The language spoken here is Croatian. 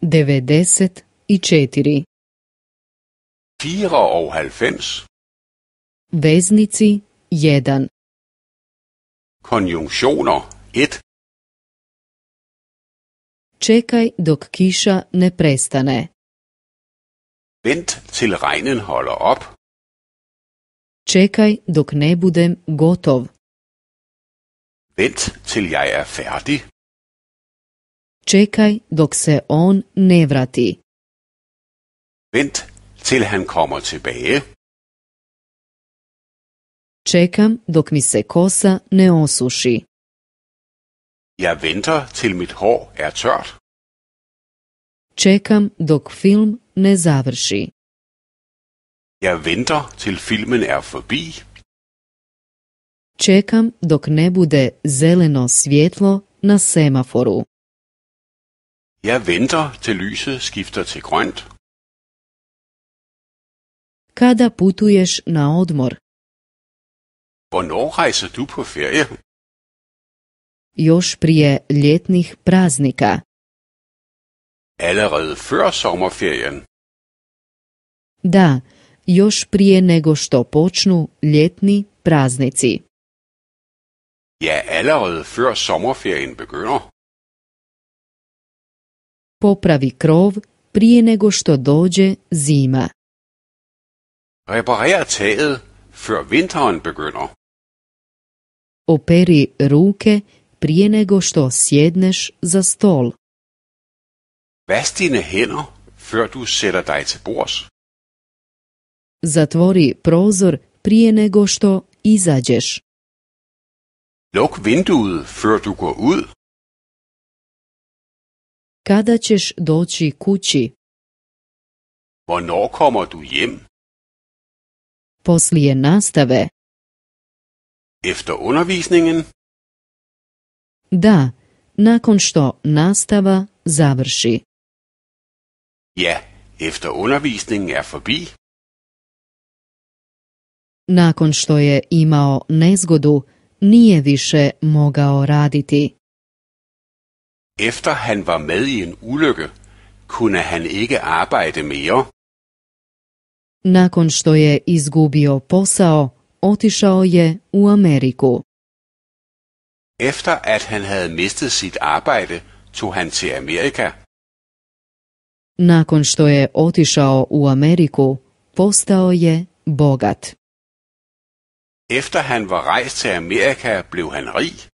94 Veznici 1 Konjunktioner 1 Čekaj dok kiša ne prestane. Vent til regnen holder op. Čekaj dok ne budem gotov. Vent til jeg er færdig čekaj dok se on ne vrati. Vent til han kommer tilbage. Čekam dok mi se kosa ne osuši. Ja venter til mit hår er tørt. Čekam dok film ne završi. Ja venter til filmen er forbi. Čekam dok ne bude zeleno svjetlo na semaforu. Jeg venter til lyset skifter til grønt. Kada putuješ na odmor? Hvornår rejser du på ferie? Još prije ljetnih praznika. Allerede før sommerferien. Da, još prije nego što počnu ljetni praznici. Ja, allerede før sommerferien begynder popravi krov prije nego što dođe zima. Reparer er taget, før vinteren begynder. Operi ruke prije nego što sjedneš za stol. Vas dine hænder, før du sætter dig til bords. Zatvori prozor prije nego što izađeš. Luk vinduet, før du går ud. Kada ćeš doći kući? Hvornår kommer du hjem? Poslije nastave. Efter undervisningen? Da, nakon što nastava završi. Ja, efter undervisningen er forbi. Nakon što je imao nezgodu, nije više mogao raditi. Efter han var med i en ulykke, kunne han ikke arbejde mere. Nakon što je izgubio posao, otišao je u Ameriku. Efter at han havde mistet sit arbejde, tog han til Amerika. Nakon što je otišao u Ameriku, postao je bogat. Efter han var rejst til Amerika, blev han rig.